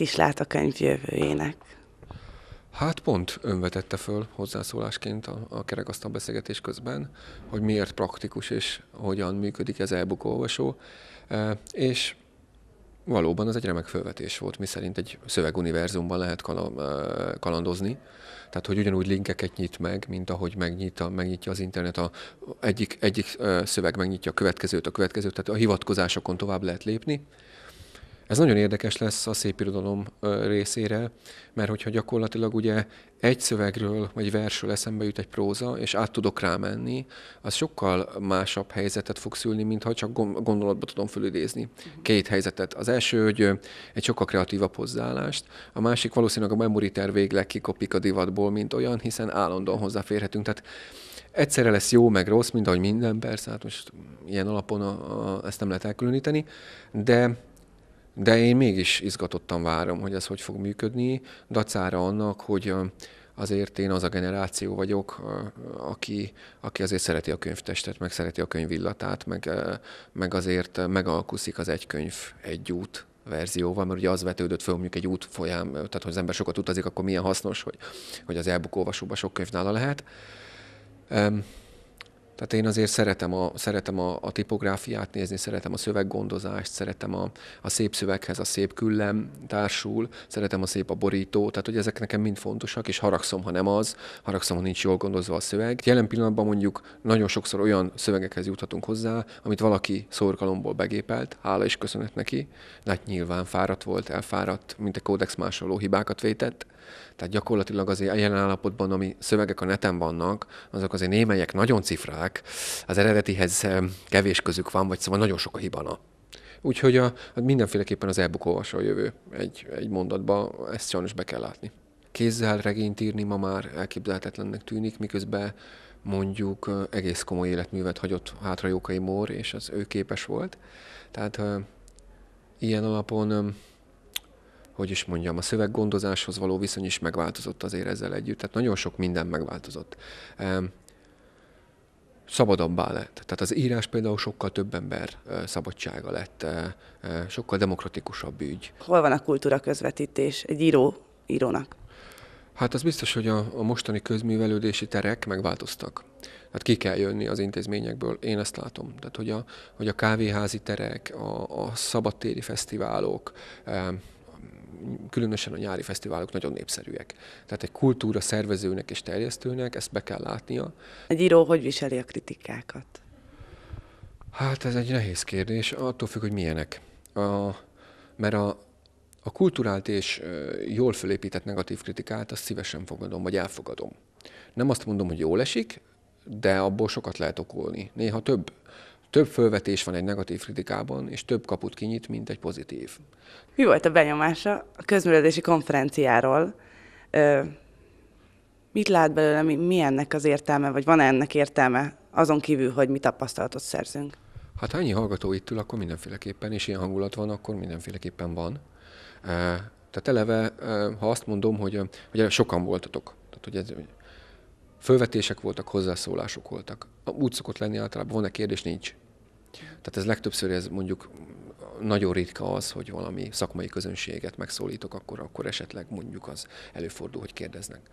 mit is lát a könyv jövőjének? Hát pont önvetette föl hozzászólásként a, a kerekasztal beszélgetés közben, hogy miért praktikus és hogyan működik ez e-book olvasó, e, és valóban az egy remek felvetés volt, miszerint egy szöveguniverzumban lehet kal- e, kalandozni, tehát hogy ugyanúgy linkeket nyit meg, mint ahogy megnyit a, megnyitja az internet, a, egyik, egyik e, szöveg megnyitja a következőt, a következőt, tehát a hivatkozásokon tovább lehet lépni, ez nagyon érdekes lesz a szép irodalom részére, mert hogyha gyakorlatilag ugye egy szövegről vagy versről eszembe jut egy próza, és át tudok rámenni, az sokkal másabb helyzetet fog szülni, mintha csak gondolatba tudom fölidézni. Mhm. Két helyzetet. Az első, hogy egy sokkal kreatívabb hozzáállást, a másik valószínűleg a memory végleg kikopik a divatból, mint olyan, hiszen állandóan mhm. hozzáférhetünk. Tehát egyszerre lesz jó meg rossz, mint ahogy minden, persze, hát most ilyen alapon a, a, ezt nem lehet elkülöníteni, de de én mégis izgatottan várom, hogy ez hogy fog működni, dacára annak, hogy azért én az a generáció vagyok, aki, aki azért szereti a könyvtestet, meg szereti a könyvillatát, meg, meg azért megalkuszik az egy könyv, egy út verzióval, mert ugye az vetődött föl mondjuk egy út folyam, tehát hogy az ember sokat utazik, akkor milyen hasznos, hogy, hogy az e olvasóban sok könyv nála lehet. Um, tehát én azért szeretem a, szeretem a, a tipográfiát nézni, szeretem a szöveggondozást, szeretem a, a szép szöveghez a szép küllem társul, szeretem a szép a borító, tehát hogy ezek nekem mind fontosak, és haragszom, ha nem az, haragszom, ha nincs jól gondozva a szöveg. Jelen pillanatban mondjuk nagyon sokszor olyan szövegekhez juthatunk hozzá, amit valaki szorgalomból begépelt, hála és köszönet neki, de hát nyilván fáradt volt, elfáradt, mint a kódex másoló hibákat vétett. Tehát gyakorlatilag azért a jelen állapotban, ami szövegek a neten vannak, azok azért némelyek nagyon cifrák, megcsinálták, az eredetihez eh, kevés közük van, vagy szóval nagyon sok a hibana. Úgyhogy a, hát mindenféleképpen az e-book a jövő egy, egy mondatba, ezt sajnos be kell látni. Kézzel regényt írni ma már elképzelhetetlennek tűnik, miközben mondjuk eh, egész komoly életművet hagyott hátra Jókai Mór, és az ő képes volt. Tehát eh, ilyen alapon, hogy is mondjam, a szöveggondozáshoz való viszony is megváltozott azért ezzel együtt, tehát nagyon sok minden megváltozott szabadabbá lett. Tehát az írás például sokkal több ember szabadsága lett, sokkal demokratikusabb ügy. Hol van a kultúra közvetítés egy író, írónak? Hát az biztos, hogy a, a mostani közművelődési terek megváltoztak. Hát ki kell jönni az intézményekből, én ezt látom. Tehát, hogy a, hogy a kávéházi terek, a, a szabadtéri fesztiválok, különösen a nyári fesztiválok nagyon népszerűek. Tehát egy kultúra szervezőnek és terjesztőnek ezt be kell látnia. Egy író hogy viseli a kritikákat? Hát ez egy nehéz kérdés, attól függ, hogy milyenek. A, mert a, a kulturált és jól fölépített negatív kritikát azt szívesen fogadom, vagy elfogadom. Nem azt mondom, hogy jól esik, de abból sokat lehet okolni, néha több több fölvetés van egy negatív kritikában, és több kaput kinyit, mint egy pozitív. Mi volt a benyomása a közművelési konferenciáról? Ö, mit lát belőle, mi, mi ennek az értelme, vagy van-e ennek értelme, azon kívül, hogy mi tapasztalatot szerzünk? Hát ha ennyi hallgató itt ül, akkor mindenféleképpen, és ilyen hangulat van, akkor mindenféleképpen van. Tehát eleve, ha azt mondom, hogy ugye sokan voltatok, tehát hogy ez Fölvetések voltak, hozzászólások voltak. Úgy szokott lenni általában, van-e kérdés, nincs. Tehát ez legtöbbször ez mondjuk nagyon ritka az, hogy valami szakmai közönséget megszólítok, akkor, akkor esetleg mondjuk az előfordul, hogy kérdeznek.